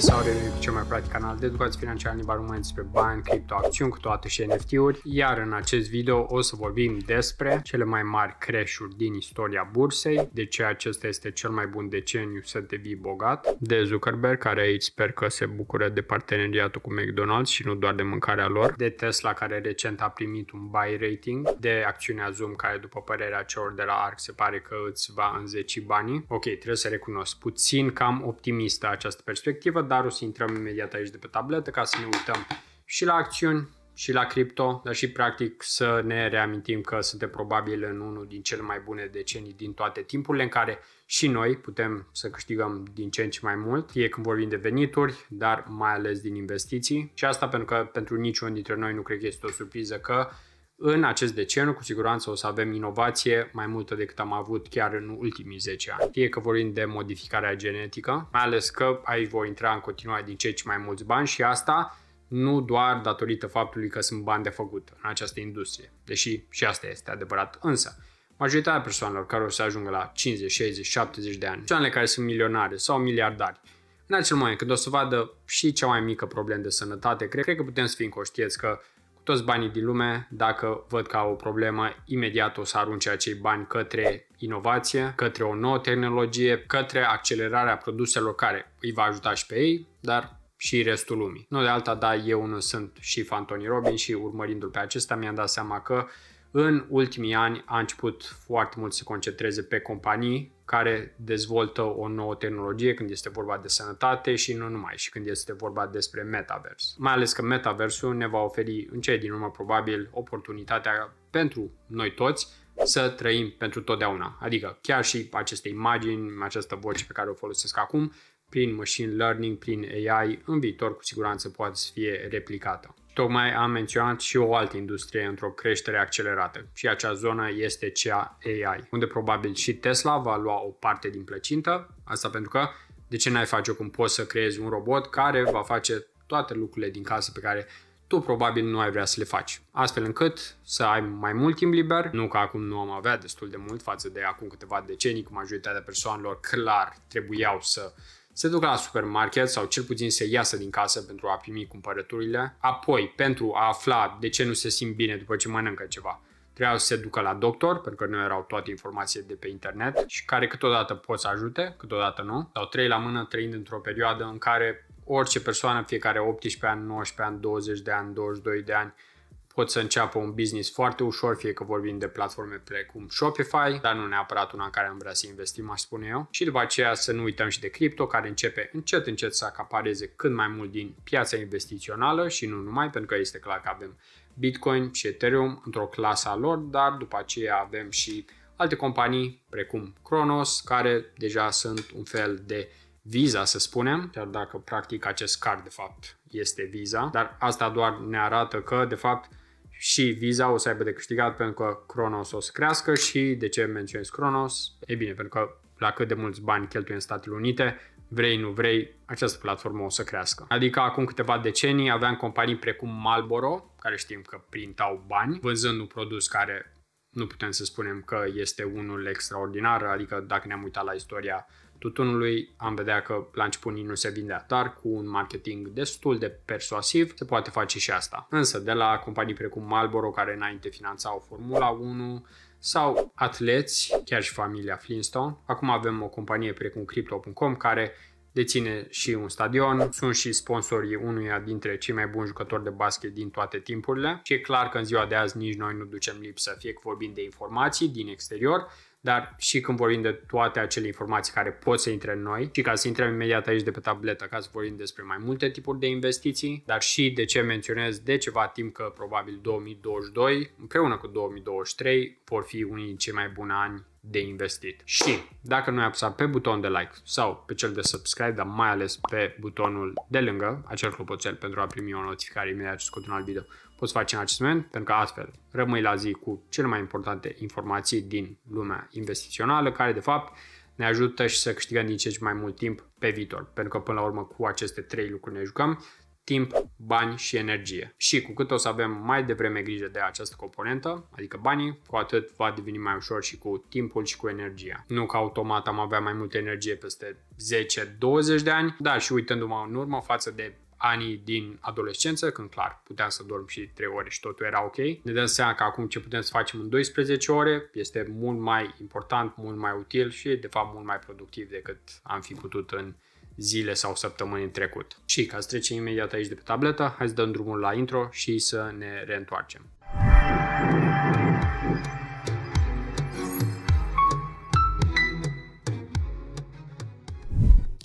sau cu cel mai practic canal de educație financiară în limba română despre bani, cripto, acțiuni, cu toate și NFT-uri. Iar în acest video o să vorbim despre cele mai mari crash din istoria bursei, de ce acesta este cel mai bun deceniu să devii bogat, de Zuckerberg, care aici sper că se bucură de parteneriatul cu McDonald's și nu doar de mâncarea lor, de Tesla, care recent a primit un buy rating, de acțiunea Zoom, care după părerea celor de la ARC se pare că îți va înzeci banii. Ok, trebuie să recunosc, puțin cam optimistă această perspectivă, dar o să intrăm imediat aici de pe tabletă ca să ne uităm și la acțiuni, și la cripto, dar și practic să ne reamintim că suntem probabil în unul din cele mai bune decenii din toate timpurile în care și noi putem să câștigăm din ce în ce mai mult, fie când vorbim de venituri, dar mai ales din investiții. Și asta pentru că pentru niciun dintre noi nu cred că este o surpriză că în acest deceniu, cu siguranță, o să avem inovație mai multă decât am avut chiar în ultimii 10 ani. Fie că vorbim de modificarea genetică, mai ales că aici voi intra în continuare din ce ce mai mulți bani și asta nu doar datorită faptului că sunt bani de făcut în această industrie, deși și asta este adevărat, însă majoritatea persoanelor care o să ajungă la 50, 60, 70 de ani, persoanele care sunt milionare sau miliardari, în acel moment când o să vadă și cea mai mică problemă de sănătate, cred, cred că putem să fim conștienți că toți banii din lume, dacă văd că au o problemă, imediat o să arunce acei bani către inovație, către o nouă tehnologie, către accelerarea produselor care îi va ajuta și pe ei, dar și restul lumii. Nu de alta, dar eu nu sunt și Fantoni Robin și urmărindu-l pe acesta mi-am dat seama că în ultimii ani a început foarte mult să se concentreze pe companii care dezvoltă o nouă tehnologie când este vorba de sănătate și nu numai, și când este vorba despre metavers. Mai ales că metaversul ne va oferi în cei din urmă probabil oportunitatea pentru noi toți să trăim pentru totdeauna. Adică chiar și aceste imagini, această voce pe care o folosesc acum, prin machine learning, prin AI, în viitor cu siguranță poate să fie replicată. Tocmai am menționat și o altă industrie într-o creștere accelerată și acea zonă este cea AI, unde probabil și Tesla va lua o parte din plăcintă, asta pentru că de ce n-ai face-o cum poți să creezi un robot care va face toate lucrurile din casă pe care tu probabil nu ai vrea să le faci. Astfel încât să ai mai mult timp liber, nu că acum nu am avea destul de mult față de acum câteva decenii, cu majoritatea persoanelor clar trebuiau să se ducă la supermarket sau cel puțin se iasă din casă pentru a primi cumpărăturile, apoi pentru a afla de ce nu se simt bine după ce mănâncă ceva, trebuia să se ducă la doctor, pentru că nu erau toate informațiile de pe internet și care câteodată pot să ajute, câteodată nu, sau trei la mână trăind într-o perioadă în care orice persoană, fiecare 18 ani, 19 ani, 20 de ani, 22 de ani, pot să înceapă un business foarte ușor, fie că vorbim de platforme precum Shopify, dar nu neapărat una în care am vrea să investim, aș spune eu. Și după aceea să nu uităm și de cripto, care începe încet, încet să acapareze cât mai mult din piața investițională și nu numai, pentru că este clar că avem Bitcoin și Ethereum într-o clasă a lor, dar după aceea avem și alte companii precum Kronos, care deja sunt un fel de Visa, să spunem, chiar dacă practic acest card de fapt este Visa, dar asta doar ne arată că de fapt și Visa o să aibă de câștigat pentru că Cronos o să crească și de ce menționez Cronos? E bine, pentru că la cât de mulți bani cheltuie în Statele Unite, vrei, nu vrei, această platformă o să crească. Adică acum câteva decenii aveam companii precum Marlboro, care știm că printau bani, vânzând un produs care nu putem să spunem că este unul extraordinar, adică dacă ne-am uitat la istoria tutunului am vedea că la început nu se vindea, dar cu un marketing destul de persuasiv se poate face și asta. Însă de la companii precum Marlboro care înainte finanțau Formula 1 sau atleți, chiar și familia Flintstone, acum avem o companie precum Crypto.com care deține și un stadion, sunt și sponsorii unuia dintre cei mai buni jucători de basket din toate timpurile și e clar că în ziua de azi nici noi nu ducem lipsă, fie că vorbim de informații din exterior, dar și când vorbim de toate acele informații care pot să intre în noi și ca să intrăm imediat aici de pe tabletă ca să vorbim despre mai multe tipuri de investiții, dar și de ce menționez de ceva timp că probabil 2022 împreună cu 2023 vor fi unii din cei mai buni ani de investit. Și dacă nu ai apăsat pe buton de like sau pe cel de subscribe, dar mai ales pe butonul de lângă, acel clopoțel pentru a primi o notificare imediat ce scot un alt video, poți face în acest moment, pentru că astfel rămâi la zi cu cele mai importante informații din lumea investițională, care de fapt ne ajută și să câștigăm din ce mai mult timp pe viitor, pentru că până la urmă cu aceste trei lucruri ne jucăm, timp, bani și energie. Și cu cât o să avem mai devreme grijă de această componentă, adică banii, cu atât va deveni mai ușor și cu timpul și cu energia. Nu că automat am avea mai multă energie peste 10-20 de ani, dar și uitându-mă în urmă față de anii din adolescență, când clar puteam să dorm și 3 ore și totul era ok, ne dăm seama că acum ce putem să facem în 12 ore este mult mai important, mult mai util și de fapt mult mai productiv decât am fi putut în zile sau săptămâni în trecut. Și ca să trecem imediat aici de pe tabletă, hai să dăm drumul la intro și să ne reîntoarcem.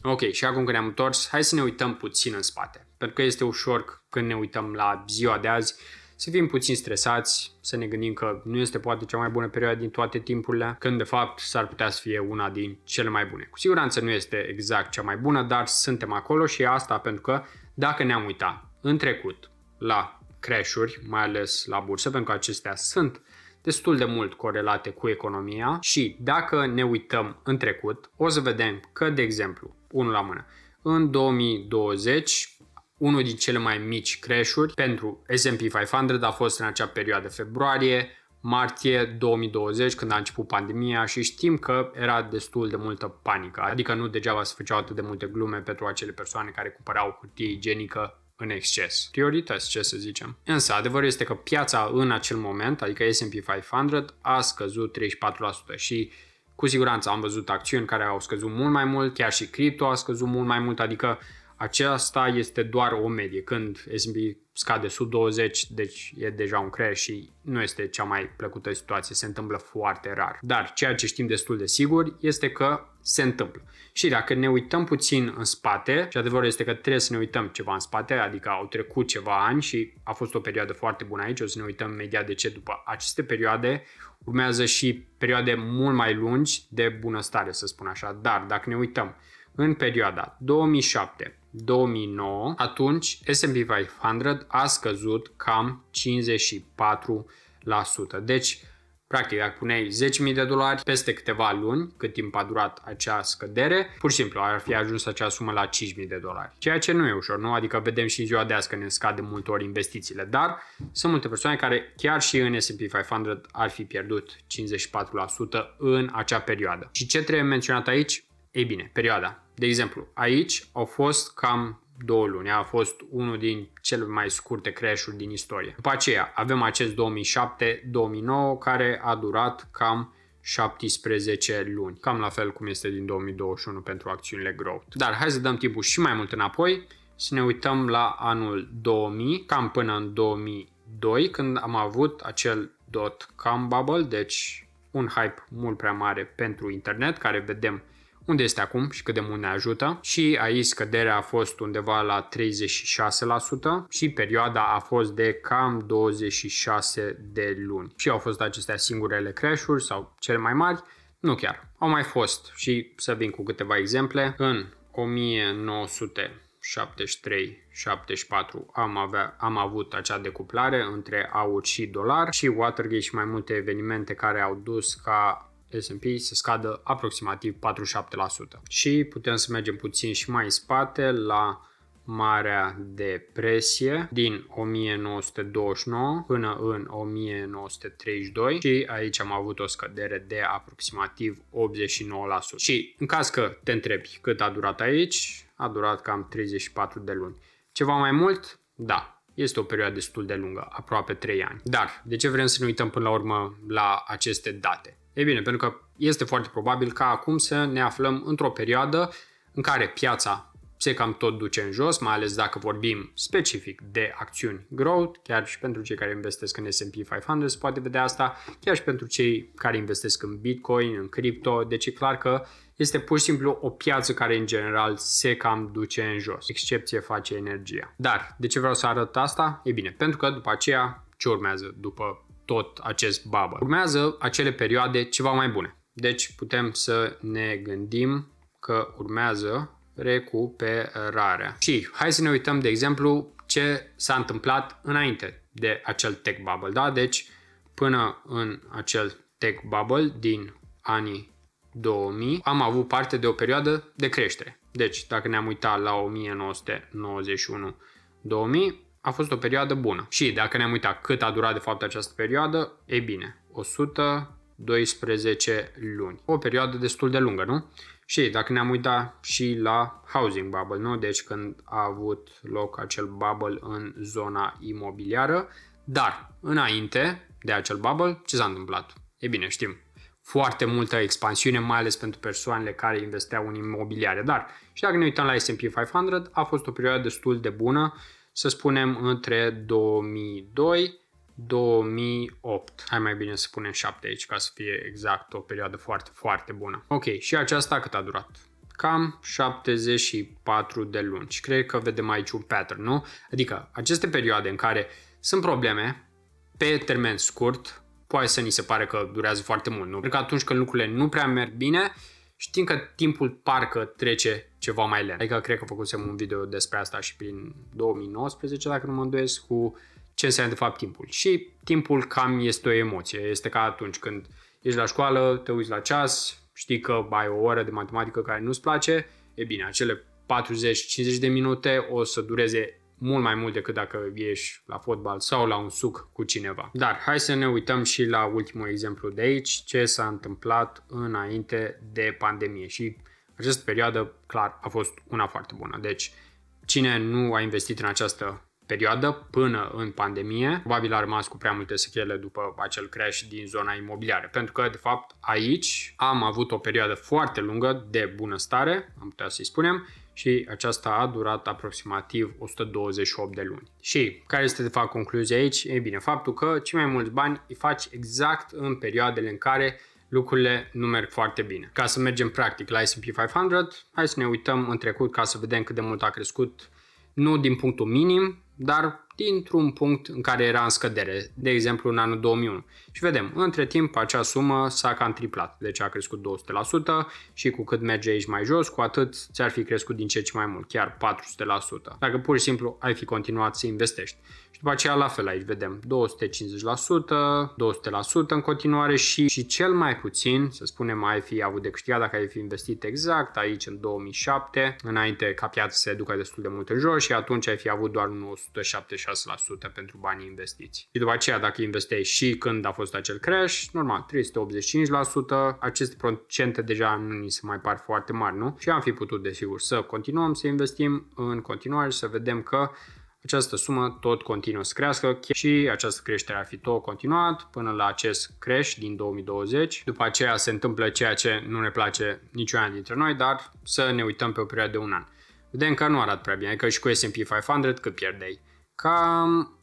Ok, și acum că ne-am întors, hai să ne uităm puțin în spate. Pentru că este ușor când ne uităm la ziua de azi să fim puțin stresați, să ne gândim că nu este poate cea mai bună perioadă din toate timpurile, când de fapt s-ar putea să fie una din cele mai bune. Cu siguranță nu este exact cea mai bună, dar suntem acolo și asta pentru că dacă ne-am uitat în trecut la crash mai ales la bursă, pentru că acestea sunt destul de mult corelate cu economia și dacă ne uităm în trecut, o să vedem că, de exemplu, unul la mână. În 2020, unul din cele mai mici creșuri pentru S&P 500 a fost în acea perioadă februarie, martie 2020, când a început pandemia și știm că era destul de multă panică, adică nu degeaba se făceau atât de multe glume pentru acele persoane care cumpărau cutie igienică în exces. Priorități, ce să zicem. Însă, adevărul este că piața în acel moment, adică S&P 500, a scăzut 34% și cu siguranță am văzut acțiuni care au scăzut mult mai mult, chiar și cripto a scăzut mult mai mult, adică aceasta este doar o medie. Când S&P scade sub 20, deci e deja un crash și nu este cea mai plăcută situație, se întâmplă foarte rar. Dar ceea ce știm destul de sigur este că se întâmplă. Și dacă ne uităm puțin în spate, și adevărul este că trebuie să ne uităm ceva în spate, adică au trecut ceva ani și a fost o perioadă foarte bună aici, o să ne uităm imediat de ce după aceste perioade urmează și perioade mult mai lungi de bunăstare, să spun așa. Dar dacă ne uităm în perioada 2007 2009, atunci S&P 500 a scăzut cam 54%. Deci, Practic, dacă puneai 10.000 de dolari peste câteva luni, cât timp a durat acea scădere, pur și simplu ar fi ajuns acea sumă la 5.000 de dolari. Ceea ce nu e ușor, nu? Adică vedem și în ziua de azi că ne scade multe ori investițiile, dar sunt multe persoane care chiar și în S&P 500 ar fi pierdut 54% în acea perioadă. Și ce trebuie menționat aici? Ei bine, perioada. De exemplu, aici au fost cam două luni. A fost unul din cele mai scurte crash din istorie. După aceea avem acest 2007-2009 care a durat cam 17 luni. Cam la fel cum este din 2021 pentru acțiunile growth. Dar hai să dăm timpul și mai mult înapoi să ne uităm la anul 2000, cam până în 2002, când am avut acel dot-com bubble, deci un hype mult prea mare pentru internet, care vedem unde este acum și cât de mult ne ajută. Și aici scăderea a fost undeva la 36% și perioada a fost de cam 26 de luni. Și au fost acestea singurele crash sau cele mai mari, nu chiar. Au mai fost și să vin cu câteva exemple. În 1900 73-74 am, avea, am avut acea decuplare între aur și dolar și Watergate și mai multe evenimente care au dus ca S&P să scadă aproximativ 47%. Și putem să mergem puțin și mai în spate la Marea Depresie din 1929 până în 1932 și aici am avut o scădere de aproximativ 89%. Și în caz că te întrebi cât a durat aici, a durat cam 34 de luni. Ceva mai mult? Da, este o perioadă destul de lungă, aproape 3 ani. Dar de ce vrem să ne uităm până la urmă la aceste date? E bine, pentru că este foarte probabil ca acum să ne aflăm într-o perioadă în care piața se cam tot duce în jos, mai ales dacă vorbim specific de acțiuni growth, chiar și pentru cei care investesc în S&P 500 se poate vedea asta, chiar și pentru cei care investesc în Bitcoin, în cripto, deci e clar că este pur și simplu o piață care în general se cam duce în jos. Excepție face energia. Dar de ce vreau să arăt asta? E bine, pentru că după aceea ce urmează după tot acest bubble. Urmează acele perioade ceva mai bune. Deci putem să ne gândim că urmează recuperarea. Și hai să ne uităm, de exemplu, ce s-a întâmplat înainte de acel tech bubble. Da? Deci până în acel tech bubble din anii 2000 am avut parte de o perioadă de creștere. Deci dacă ne-am uitat la 1991 2000, a fost o perioadă bună. Și dacă ne-am uitat cât a durat de fapt această perioadă, e bine, 112 luni. O perioadă destul de lungă, nu? Și dacă ne-am uitat și la housing bubble, nu? Deci când a avut loc acel bubble în zona imobiliară, dar înainte de acel bubble, ce s-a întâmplat? E bine, știm, foarte multă expansiune, mai ales pentru persoanele care investeau în imobiliare. Dar și dacă ne uităm la S&P 500, a fost o perioadă destul de bună să spunem între 2002 2008. Hai mai bine să punem 7 aici ca să fie exact o perioadă foarte, foarte bună. Ok, și aceasta cât a durat? Cam 74 de luni. Și cred că vedem aici un pattern, nu? Adică aceste perioade în care sunt probleme pe termen scurt, poate să ni se pare că durează foarte mult, nu? Pentru că atunci când lucrurile nu prea merg bine, știm că timpul parcă trece ceva mai lent. Adică cred că făcusem un video despre asta și prin 2019, dacă nu mă îndoiesc, cu ce înseamnă de fapt timpul. Și timpul cam este o emoție. Este ca atunci când ești la școală, te uiți la ceas, știi că ai o oră de matematică care nu-ți place, e bine, acele 40-50 de minute o să dureze mult mai mult decât dacă ieși la fotbal sau la un suc cu cineva. Dar hai să ne uităm și la ultimul exemplu de aici, ce s-a întâmplat înainte de pandemie și această perioadă, clar, a fost una foarte bună. Deci, cine nu a investit în această perioadă până în pandemie, probabil a rămas cu prea multe sechele după acel crash din zona imobiliară. Pentru că, de fapt, aici am avut o perioadă foarte lungă de bunăstare, am putea să-i spunem, și aceasta a durat aproximativ 128 de luni. Și care este de fapt concluzia aici? E bine, faptul că cei mai mulți bani îi faci exact în perioadele în care lucrurile nu merg foarte bine. Ca să mergem practic la S&P 500, hai să ne uităm în trecut ca să vedem cât de mult a crescut, nu din punctul minim, dar dintr-un punct în care era în scădere, de exemplu în anul 2001. Și vedem, între timp acea sumă s-a cam triplat, deci a crescut 200% și cu cât merge aici mai jos, cu atât ți-ar fi crescut din ce ce mai mult, chiar 400%, dacă pur și simplu ai fi continuat să investești. După aceea la fel aici vedem 250%, 200% în continuare și, și cel mai puțin, să spunem, ai fi avut de câștigat dacă ai fi investit exact aici în 2007, înainte ca piața să se ducă destul de mult în jos și atunci ai fi avut doar 176% pentru banii investiți. Și după aceea, dacă investești și când a fost acel crash, normal, 385%, aceste procente deja nu ni se mai par foarte mari, nu? Și am fi putut, desigur, să continuăm să investim în continuare și să vedem că această sumă tot continuă să crească și această creștere ar fi tot continuat până la acest crash din 2020. După aceea se întâmplă ceea ce nu ne place niciuna dintre noi, dar să ne uităm pe o perioadă de un an. Vedem că nu arată prea bine, că adică și cu S&P 500 cât pierdei, Cam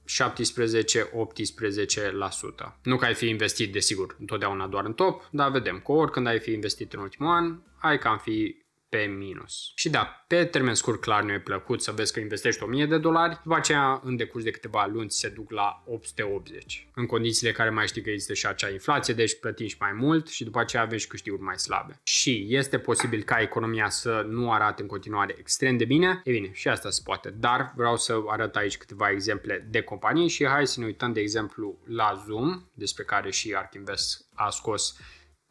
17-18%. Nu că ai fi investit, desigur, întotdeauna doar în top, dar vedem că oricând ai fi investit în ultimul an, ai cam fi pe minus. Și da, pe termen scurt clar nu e plăcut să vezi că investești 1000 de dolari, după aceea în decurs de câteva luni se duc la 880. În condițiile care mai știi că există și acea inflație, deci plătești mai mult și după aceea aveți câștiguri mai slabe. Și este posibil ca economia să nu arate în continuare extrem de bine? E bine, și asta se poate, dar vreau să arăt aici câteva exemple de companii și hai să ne uităm de exemplu la Zoom, despre care și Arkinvest Invest a scos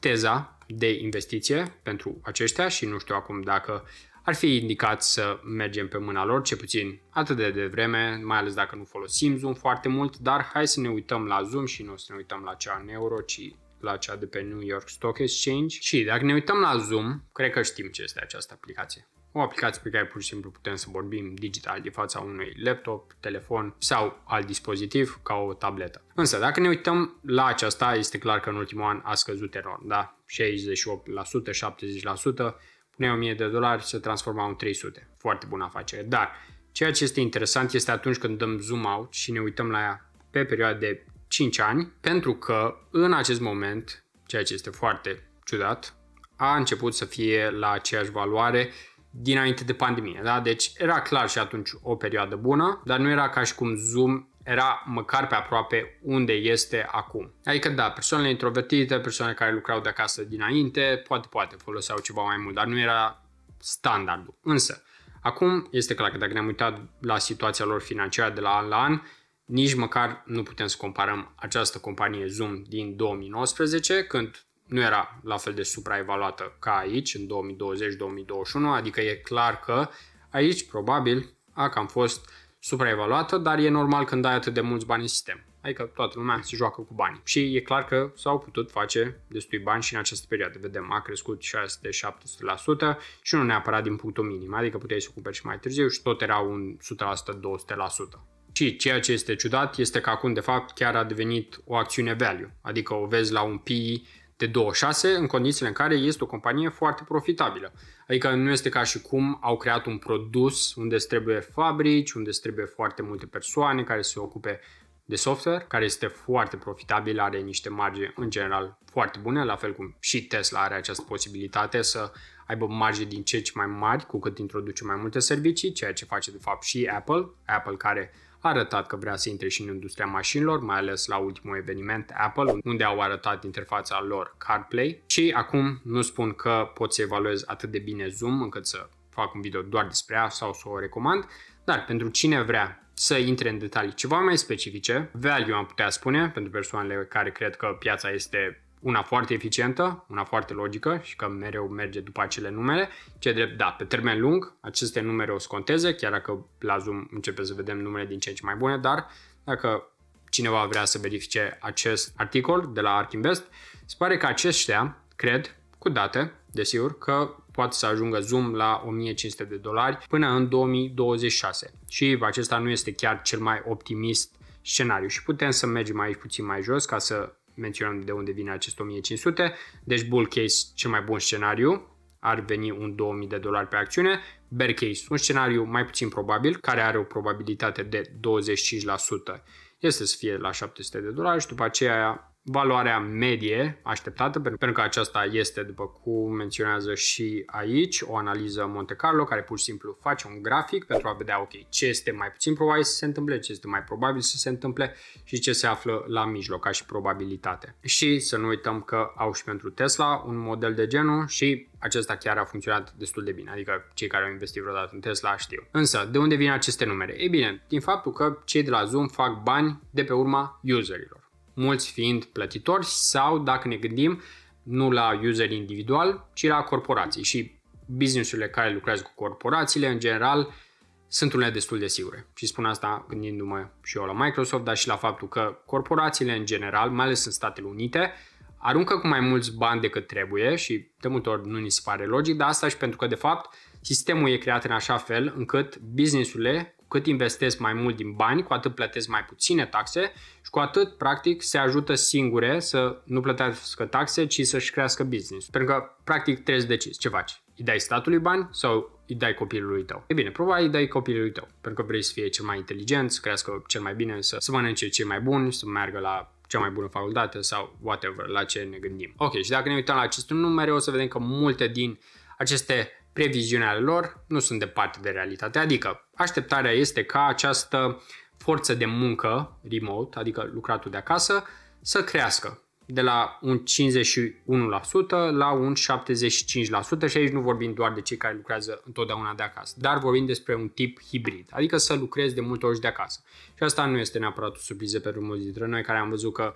teza de investiție pentru aceștia și nu știu acum dacă ar fi indicat să mergem pe mâna lor, ce puțin atât de devreme, mai ales dacă nu folosim Zoom foarte mult, dar hai să ne uităm la Zoom și nu să ne uităm la cea în euro, ci la cea de pe New York Stock Exchange. Și dacă ne uităm la Zoom, cred că știm ce este această aplicație o aplicație pe care pur și simplu putem să vorbim digital de fața unui laptop, telefon sau alt dispozitiv ca o tabletă. Însă, dacă ne uităm la aceasta, este clar că în ultimul an a scăzut enorm, da? 68%, 70%, puneai 1000 de dolari, se transforma în 300. Foarte bună afacere. Dar ceea ce este interesant este atunci când dăm zoom out și ne uităm la ea pe perioada de 5 ani, pentru că în acest moment, ceea ce este foarte ciudat, a început să fie la aceeași valoare dinainte de pandemie, da? Deci era clar și atunci o perioadă bună, dar nu era ca și cum Zoom era măcar pe aproape unde este acum. Adică da, persoanele introvertite, persoane care lucrau de acasă dinainte, poate, poate foloseau ceva mai mult, dar nu era standardul. Însă, acum este clar că dacă ne-am uitat la situația lor financiară de la an la an, nici măcar nu putem să comparăm această companie Zoom din 2019, când nu era la fel de supraevaluată ca aici, în 2020-2021, adică e clar că aici probabil a cam fost supraevaluată, dar e normal când dai atât de mulți bani în sistem. Adică toată lumea se joacă cu bani. Și e clar că s-au putut face destui bani și în această perioadă. Vedem, a crescut 600-700% și nu neapărat din punctul minim. Adică puteai să o cumperi și mai târziu și tot era un 100%-200%. Și ceea ce este ciudat este că acum, de fapt, chiar a devenit o acțiune value. Adică o vezi la un PI de 26 în condițiile în care este o companie foarte profitabilă. Adică nu este ca și cum au creat un produs unde îți trebuie fabrici, unde îți trebuie foarte multe persoane care se ocupe de software, care este foarte profitabil, are niște marge în general foarte bune, la fel cum și Tesla are această posibilitate să aibă marge din ce ce mai mari cu cât introduce mai multe servicii, ceea ce face de fapt și Apple, Apple care a arătat că vrea să intre și în industria mașinilor, mai ales la ultimul eveniment Apple, unde au arătat interfața lor CarPlay și acum nu spun că pot să evaluez atât de bine Zoom încât să fac un video doar despre ea sau să o recomand, dar pentru cine vrea să intre în detalii ceva mai specifice, value am putea spune pentru persoanele care cred că piața este una foarte eficientă, una foarte logică și că mereu merge după acele numere. Ce drept, da, pe termen lung aceste numere o să conteze, chiar dacă la Zoom începe să vedem numere din ce în ce mai bune, dar dacă cineva vrea să verifice acest articol de la Ark Invest, se pare că aceștia cred, cu date, desigur, că poate să ajungă Zoom la 1500 de dolari până în 2026. Și acesta nu este chiar cel mai optimist scenariu și putem să mergem aici puțin mai jos ca să menționăm de unde vine acest 1500, deci bull case cel mai bun scenariu, ar veni un 2000 de dolari pe acțiune, bear case, un scenariu mai puțin probabil, care are o probabilitate de 25%, este să fie la 700 de dolari și după aceea valoarea medie așteptată, pentru că aceasta este, după cum menționează și aici, o analiză Monte Carlo care pur și simplu face un grafic pentru a vedea, ok, ce este mai puțin probabil să se întâmple, ce este mai probabil să se întâmple și ce se află la mijloc ca și probabilitate. Și să nu uităm că au și pentru Tesla un model de genul și acesta chiar a funcționat destul de bine, adică cei care au investit vreodată în Tesla știu. Însă, de unde vin aceste numere? Ei bine, din faptul că cei de la Zoom fac bani de pe urma userilor mulți fiind plătitori sau, dacă ne gândim, nu la user individual, ci la corporații. Și businessurile care lucrează cu corporațiile, în general, sunt unele destul de sigure. Și spun asta gândindu-mă și eu la Microsoft, dar și la faptul că corporațiile în general, mai ales în Statele Unite, aruncă cu mai mulți bani decât trebuie și de multe ori nu ni se pare logic, dar asta și pentru că de fapt sistemul e creat în așa fel încât businessurile, cu cât investesc mai mult din bani, cu atât plătesc mai puține taxe cu atât, practic, se ajută singure să nu plătească taxe, ci să-și crească business. Pentru că, practic, trebuie să decizi ce faci. Îi dai statului bani sau îi dai copilului tău? E bine, probabil îi dai copilului tău, pentru că vrei să fie cel mai inteligent, să crească cel mai bine, să, să mănânce cel mai bun, să meargă la cea mai bună facultate sau whatever, la ce ne gândim. Ok, și dacă ne uităm la aceste numere, o să vedem că multe din aceste previziuni ale lor nu sunt departe de realitate. Adică, așteptarea este ca această uh, forță de muncă remote, adică lucratul de acasă, să crească de la un 51% la un 75% și aici nu vorbim doar de cei care lucrează întotdeauna de acasă, dar vorbim despre un tip hibrid, adică să lucrezi de multe ori de acasă. Și asta nu este neapărat o surpriză pentru mulți dintre noi care am văzut că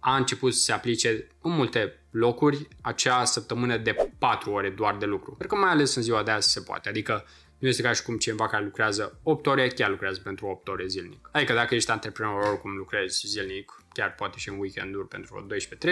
a început să se aplice în multe locuri acea săptămână de 4 ore doar de lucru. Cred că mai ales în ziua de azi se poate, adică nu este ca și cum cineva care lucrează 8 ore chiar lucrează pentru 8 ore zilnic. Adică dacă ești antreprenor oricum lucrezi zilnic, chiar poate și în weekend-uri pentru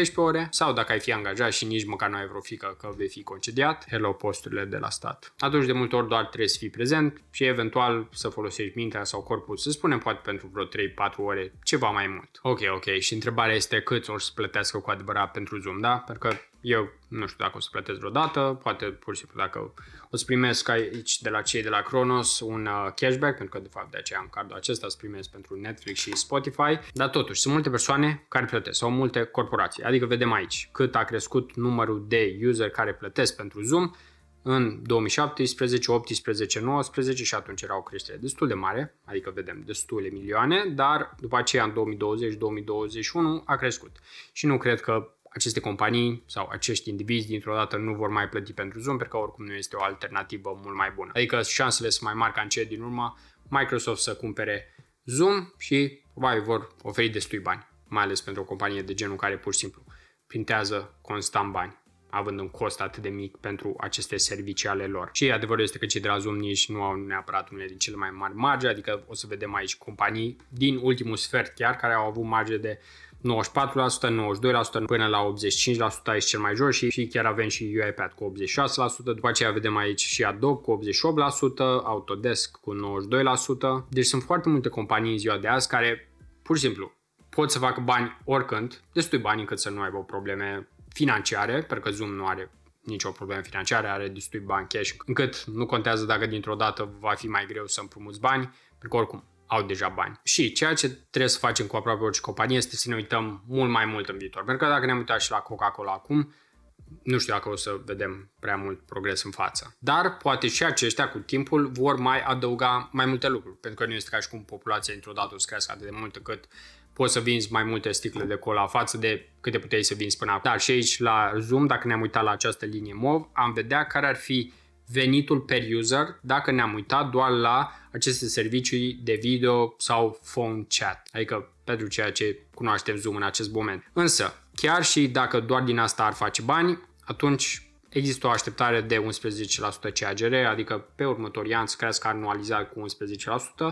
12-13 ore, sau dacă ai fi angajat și nici măcar nu ai vreo fică că vei fi concediat, hello posturile de la stat. Atunci de multe ori doar trebuie să fii prezent și eventual să folosești mintea sau corpul, să spunem poate pentru vreo 3-4 ore, ceva mai mult. Ok, ok, și întrebarea este câți ori să plătească cu adevărat pentru Zoom, da? Pentru că eu nu știu dacă o să plătesc vreodată, poate pur și simplu dacă o să primesc aici de la cei de la Cronos un uh, cashback, pentru că de fapt de aceea am cardul acesta, să primesc pentru Netflix și Spotify, dar totuși sunt multe persoane care plătesc sau multe corporații. Adică vedem aici cât a crescut numărul de user care plătesc pentru Zoom în 2017, 18, 19 și atunci era o creștere destul de mare, adică vedem destule milioane, dar după aceea în 2020-2021 a crescut. Și nu cred că aceste companii sau acești indivizi dintr-o dată nu vor mai plăti pentru Zoom, pentru că oricum nu este o alternativă mult mai bună. Adică șansele sunt mai mari ca în ce din urmă Microsoft să cumpere Zoom și probabil vor oferi destui bani, mai ales pentru o companie de genul care pur și simplu printează constant bani având un cost atât de mic pentru aceste servicii ale lor. Și adevărul este că cei de la Zoom nici nu au neapărat unele din cele mai mari marge, adică o să vedem aici companii din ultimul sfert chiar care au avut marge de 94%, 92% până la 85% aici cel mai jos și, și chiar avem și UiPad cu 86%, după aceea vedem aici și Adobe cu 88%, Autodesk cu 92%. Deci sunt foarte multe companii în ziua de azi care pur și simplu pot să facă bani oricând, destui bani încât să nu aibă probleme financiare, pentru că Zoom nu are nicio problemă financiară, are destui bani cash, încât nu contează dacă dintr-o dată va fi mai greu să împrumuți bani, pentru că oricum au deja bani. Și ceea ce trebuie să facem cu aproape orice companie este să ne uităm mult mai mult în viitor. Pentru că dacă ne-am uitat și la Coca-Cola acum, nu știu dacă o să vedem prea mult progres în față. Dar poate și aceștia cu timpul vor mai adăuga mai multe lucruri, pentru că nu este ca și cum populația într-o dată o să crească atât de mult cât poți să vinzi mai multe sticle de cola față de câte puteai să vinzi până acum. Dar și aici la Zoom, dacă ne-am uitat la această linie MOV, am vedea care ar fi venitul per user dacă ne-am uitat doar la aceste servicii de video sau phone chat, adică pentru ceea ce cunoaștem Zoom în acest moment. Însă, chiar și dacă doar din asta ar face bani, atunci există o așteptare de 11% CAGR, adică pe următorii ani să crească anualizat cu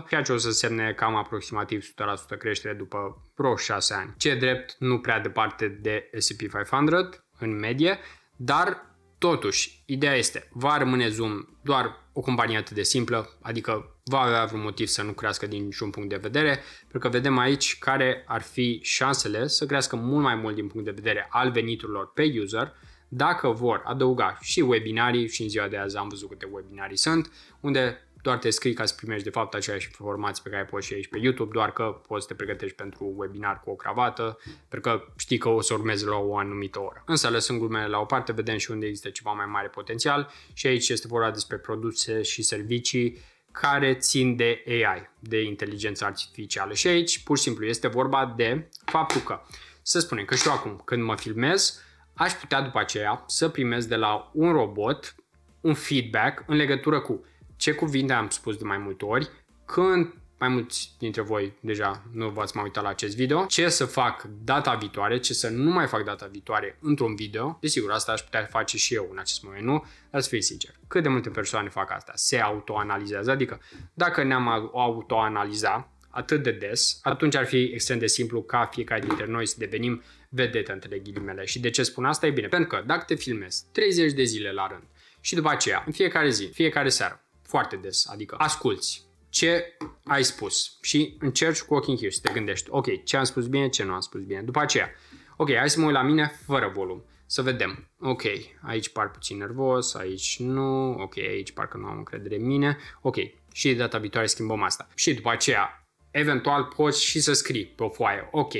11%, ceea ce o să semne cam aproximativ 100% creștere după vreo 6 ani. Ce drept, nu prea departe de S&P 500 în medie, dar Totuși, ideea este, va rămâne Zoom doar o companie atât de simplă, adică va avea vreun motiv să nu crească din niciun punct de vedere, pentru că vedem aici care ar fi șansele să crească mult mai mult din punct de vedere al veniturilor pe user, dacă vor adăuga și webinarii, și în ziua de azi am văzut câte webinarii sunt, unde doar te scrii ca să primești de fapt aceleași informații pe care poți și aici pe YouTube, doar că poți să te pregătești pentru un webinar cu o cravată, pentru că știi că o să urmezi la o anumită oră. Însă, lăsând glumele la o parte, vedem și unde există ceva mai mare potențial și aici este vorba despre produse și servicii care țin de AI, de inteligență artificială. Și aici, pur și simplu, este vorba de faptul că, să spunem că știu acum, când mă filmez, aș putea după aceea să primez de la un robot un feedback în legătură cu ce cuvinte am spus de mai multe ori, când mai mulți dintre voi deja nu v-ați mai uitat la acest video, ce să fac data viitoare, ce să nu mai fac data viitoare într-un video. Desigur, asta aș putea face și eu în acest moment, nu? Dar să fiu sincer, cât de multe persoane fac asta? Se autoanalizează, adică dacă ne-am autoanaliza atât de des, atunci ar fi extrem de simplu ca fiecare dintre noi să devenim vedete între ghilimele. Și de ce spun asta? E bine, pentru că dacă te filmezi 30 de zile la rând și după aceea, în fiecare zi, fiecare seară, foarte des, adică asculți ce ai spus și încerci cu ochii închiși, te gândești, ok, ce am spus bine, ce nu am spus bine. După aceea, ok, hai să mă uit la mine fără volum, să vedem, ok, aici par puțin nervos, aici nu, ok, aici parcă nu am încredere în mine, ok, și de data viitoare schimbăm asta. Și după aceea, eventual poți și să scrii pe o foaie, ok,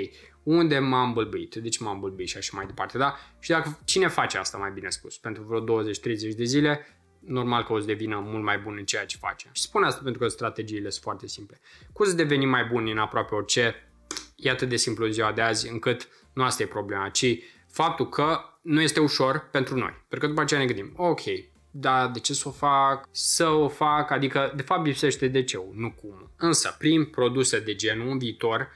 unde m-am bâlbâit, de ce m-am bâlbâit și așa mai departe, da? Și dacă cine face asta, mai bine spus, pentru vreo 20-30 de zile, normal că o să devină mult mai bun în ceea ce face. Și spun asta pentru că strategiile sunt foarte simple. Cum să devenim mai buni în aproape orice, e atât de simplu ziua de azi, încât nu asta e problema, ci faptul că nu este ușor pentru noi. Pentru că după aceea ne gândim, ok, da, de ce să o fac, să o fac, adică de fapt lipsește de ce nu cum. Însă, prin produse de genul în viitor,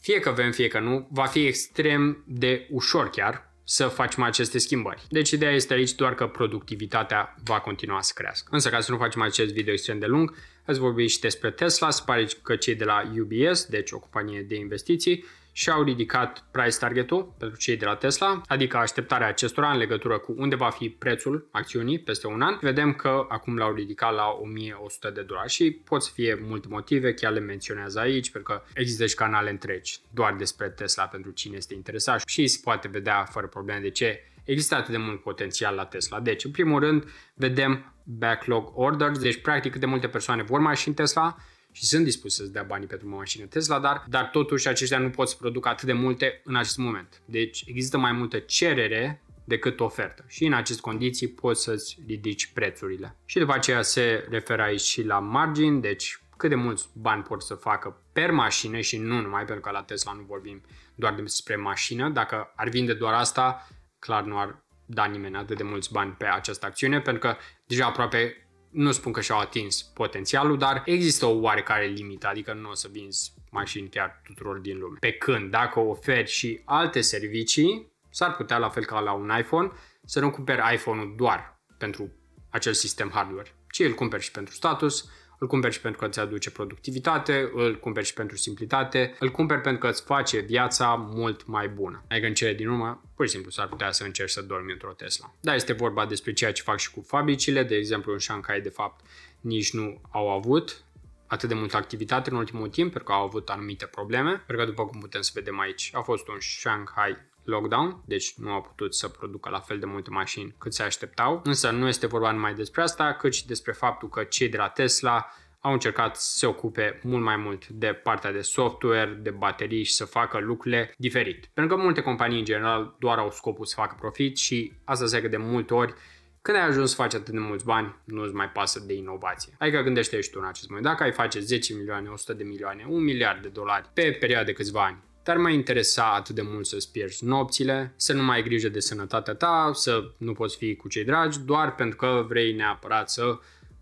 fie că vrem, fie că nu, va fi extrem de ușor chiar să facem aceste schimbări. Deci ideea este aici doar că productivitatea va continua să crească. Însă ca să nu facem acest video extrem de lung, ați vorbit și despre Tesla, se pare că cei de la UBS, deci o companie de investiții, și au ridicat price target-ul pentru cei de la Tesla, adică așteptarea acestora în legătură cu unde va fi prețul acțiunii peste un an. Vedem că acum l-au ridicat la 1100 de dolari și pot să fie multe motive, chiar le menționează aici, pentru că există și canale întregi doar despre Tesla pentru cine este interesat și se poate vedea fără probleme de ce există atât de mult potențial la Tesla. Deci, în primul rând, vedem backlog orders, deci practic cât de multe persoane vor mașini Tesla și sunt dispus să-ți dea banii pentru o mașină Tesla, dar, dar totuși aceștia nu pot să producă atât de multe în acest moment. Deci există mai multă cerere decât ofertă și în aceste condiții poți să-ți ridici prețurile. Și după aceea se referă aici și la margin, deci cât de mulți bani pot să facă per mașină și nu numai, pentru că la Tesla nu vorbim doar despre mașină. Dacă ar vinde doar asta, clar nu ar da nimeni atât de mulți bani pe această acțiune, pentru că deja aproape nu spun că și-au atins potențialul, dar există o oarecare limită, adică nu o să vinzi mașini chiar tuturor din lume. Pe când, dacă oferi și alte servicii, s-ar putea, la fel ca la un iPhone, să nu cumperi iPhone-ul doar pentru acel sistem hardware, ci îl cumperi și pentru status, îl cumperi și pentru că îți aduce productivitate, îl cumperi și pentru simplitate, îl cumperi pentru că îți face viața mult mai bună. Adică în cele din urmă, pur și simplu s-ar putea să încerci să dormi într-o Tesla. Da, este vorba despre ceea ce fac și cu fabricile, de exemplu în Shanghai de fapt nici nu au avut atât de multă activitate în ultimul timp, pentru că au avut anumite probleme, pentru că după cum putem să vedem aici, a fost un Shanghai lockdown, deci nu au putut să producă la fel de multe mașini cât se așteptau, însă nu este vorba numai despre asta, cât și despre faptul că cei de la Tesla au încercat să se ocupe mult mai mult de partea de software, de baterii și să facă lucrurile diferit. Pentru că multe companii în general doar au scopul să facă profit și asta se că de multe ori când ai ajuns să faci atât de mulți bani, nu ți mai pasă de inovație. Adică gândește-te tu în acest moment, dacă ai face 10 milioane, 100 de milioane, 1 miliard de dolari pe perioadă de câțiva ani, te-ar mai interesa atât de mult să-ți pierzi nopțile, să nu mai ai grijă de sănătatea ta, să nu poți fi cu cei dragi, doar pentru că vrei neapărat să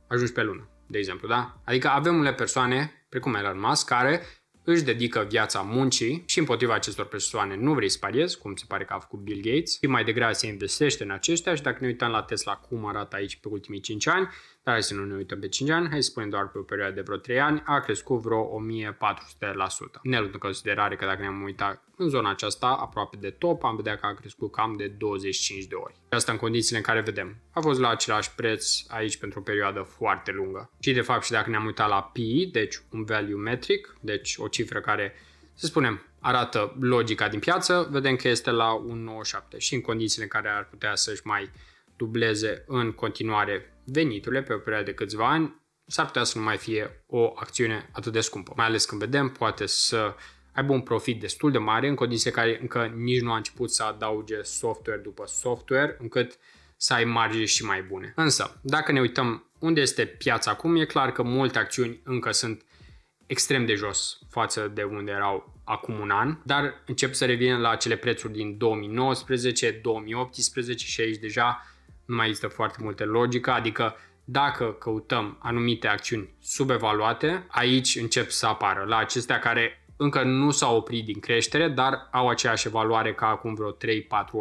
ajungi pe lună, de exemplu, da? Adică avem unele persoane, precum Elon Musk, care își dedică viața muncii și împotriva acestor persoane nu vrei să pariezi, cum se pare că a făcut Bill Gates, și mai degrabă se investește în aceștia și dacă ne uităm la Tesla cum arată aici pe ultimii 5 ani, dar hai să nu ne uităm pe 5 ani, hai să spunem doar pe o perioadă de vreo 3 ani, a crescut vreo 1400%. Ne luăm în considerare că dacă ne-am uitat în zona aceasta, aproape de top, am vedea că a crescut cam de 25 de ori. Asta în condițiile în care vedem. A fost la același preț aici pentru o perioadă foarte lungă. Și de fapt și dacă ne-am uitat la PI, deci un value metric, deci o cifră care, să spunem, arată logica din piață, vedem că este la 1,97 și în condițiile în care ar putea să-și mai dubleze în continuare veniturile pe o perioadă de câțiva ani, s-ar putea să nu mai fie o acțiune atât de scumpă. Mai ales când vedem, poate să aibă un profit destul de mare în condiții în care încă nici nu a început să adauge software după software, încât să ai margini și mai bune. Însă, dacă ne uităm unde este piața acum, e clar că multe acțiuni încă sunt extrem de jos față de unde erau acum un an, dar încep să revin la acele prețuri din 2019, 2018 și aici deja nu mai există foarte multe logică, adică dacă căutăm anumite acțiuni subevaluate, aici încep să apară la acestea care încă nu s-au oprit din creștere, dar au aceeași valoare ca acum vreo 3-4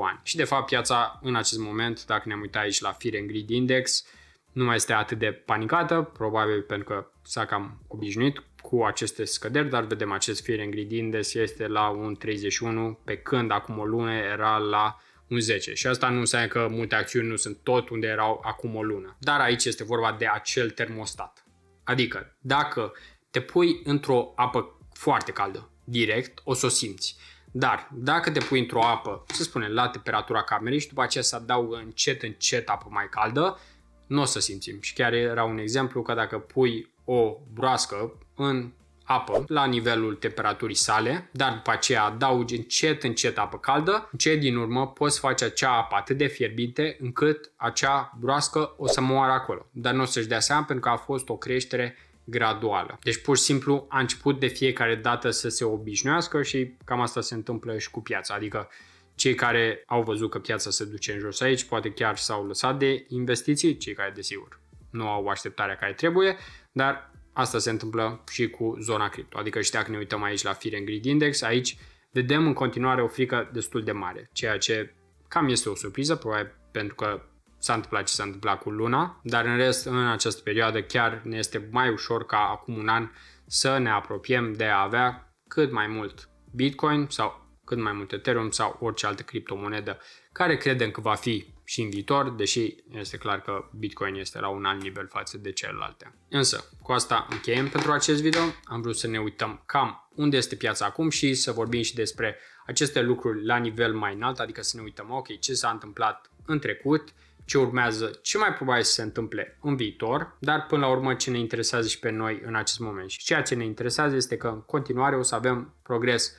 ani. Și de fapt piața în acest moment, dacă ne-am uitat aici la Fear and Greed Index, nu mai este atât de panicată, probabil pentru că s-a cam obișnuit cu aceste scăderi, dar vedem acest Fear and Greed Index este la un 31, pe când acum o lună era la un 10. Și asta nu înseamnă că multe acțiuni nu sunt tot unde erau acum o lună. Dar aici este vorba de acel termostat. Adică, dacă te pui într-o apă foarte caldă, direct, o să o simți. Dar dacă te pui într-o apă, să spunem, la temperatura camerei și după aceea se adaugă încet, încet apă mai caldă, nu o să simțim. Și chiar era un exemplu că dacă pui o broască în apă la nivelul temperaturii sale, dar după aceea adaugi încet, încet apă caldă, în ce din urmă poți face acea apă atât de fierbinte încât acea broască o să moară acolo. Dar nu o să-și dea seama pentru că a fost o creștere graduală. Deci pur și simplu a început de fiecare dată să se obișnuiască și cam asta se întâmplă și cu piața. Adică cei care au văzut că piața se duce în jos aici, poate chiar s-au lăsat de investiții, cei care desigur nu au așteptarea care trebuie, dar Asta se întâmplă și cu zona cripto. Adică și dacă ne uităm aici la Fear and Greed Index, aici vedem în continuare o frică destul de mare, ceea ce cam este o surpriză, probabil pentru că s-a întâmplat ce s-a întâmplat cu luna, dar în rest, în această perioadă, chiar ne este mai ușor ca acum un an să ne apropiem de a avea cât mai mult Bitcoin sau cât mai mult Ethereum sau orice altă criptomonedă care credem că va fi și în viitor, deși este clar că Bitcoin este la un alt nivel față de celelalte. Însă, cu asta încheiem pentru acest video. Am vrut să ne uităm cam unde este piața acum și să vorbim și despre aceste lucruri la nivel mai înalt, adică să ne uităm, ok, ce s-a întâmplat în trecut, ce urmează, ce mai probabil să se întâmple în viitor, dar până la urmă ce ne interesează și pe noi în acest moment. Și ceea ce ne interesează este că în continuare o să avem progres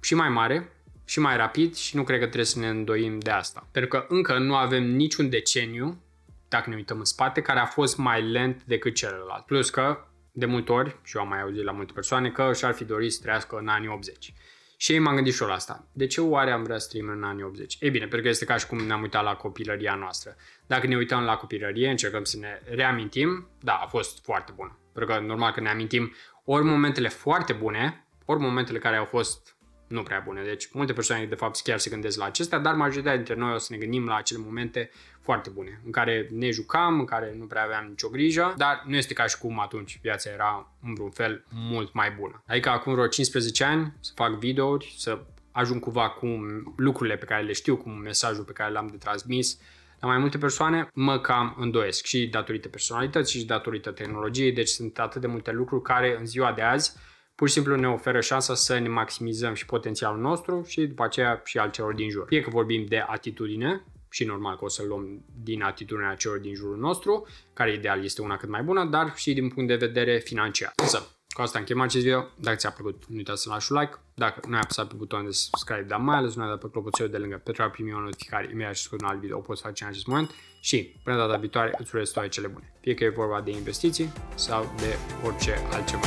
și mai mare și mai rapid și nu cred că trebuie să ne îndoim de asta. Pentru că încă nu avem niciun deceniu, dacă ne uităm în spate, care a fost mai lent decât celălalt. Plus că, de multe ori, și eu am mai auzit la multe persoane, că și-ar fi dorit să trăiască în anii 80. Și ei m-am gândit și eu la asta. De ce oare am vrea să trăim în anii 80? Ei bine, pentru că este ca și cum ne-am uitat la copilăria noastră. Dacă ne uităm la copilărie, încercăm să ne reamintim, da, a fost foarte bună. Pentru că normal că ne amintim ori momentele foarte bune, ori momentele care au fost nu prea bune. Deci multe persoane de fapt chiar se gândesc la acestea, dar majoritatea dintre noi o să ne gândim la acele momente foarte bune, în care ne jucam, în care nu prea aveam nicio grijă, dar nu este ca și cum atunci viața era în un fel mult mai bună. Adică acum vreo 15 ani să fac videouri, să ajung cumva cu lucrurile pe care le știu, cu mesajul pe care l-am de transmis, la mai multe persoane mă cam îndoiesc și datorită personalității și datorită tehnologiei, deci sunt atât de multe lucruri care în ziua de azi pur și simplu ne oferă șansa să ne maximizăm și potențialul nostru și după aceea și al celor din jur. Fie că vorbim de atitudine, și normal că o să luăm din atitudinea celor din jurul nostru, care ideal este una cât mai bună, dar și din punct de vedere financiar. Însă, cu asta încheiem acest video. Dacă ți-a plăcut, nu uita să lași un like. Dacă nu ai apăsat pe butonul de subscribe, dar mai ales nu ai dat pe clopoțelul de lângă pentru a primi o notificare imediat și un alt video, o poți face în acest moment și până data viitoare îți urez toate cele bune. Fie că e vorba de investiții sau de orice altceva.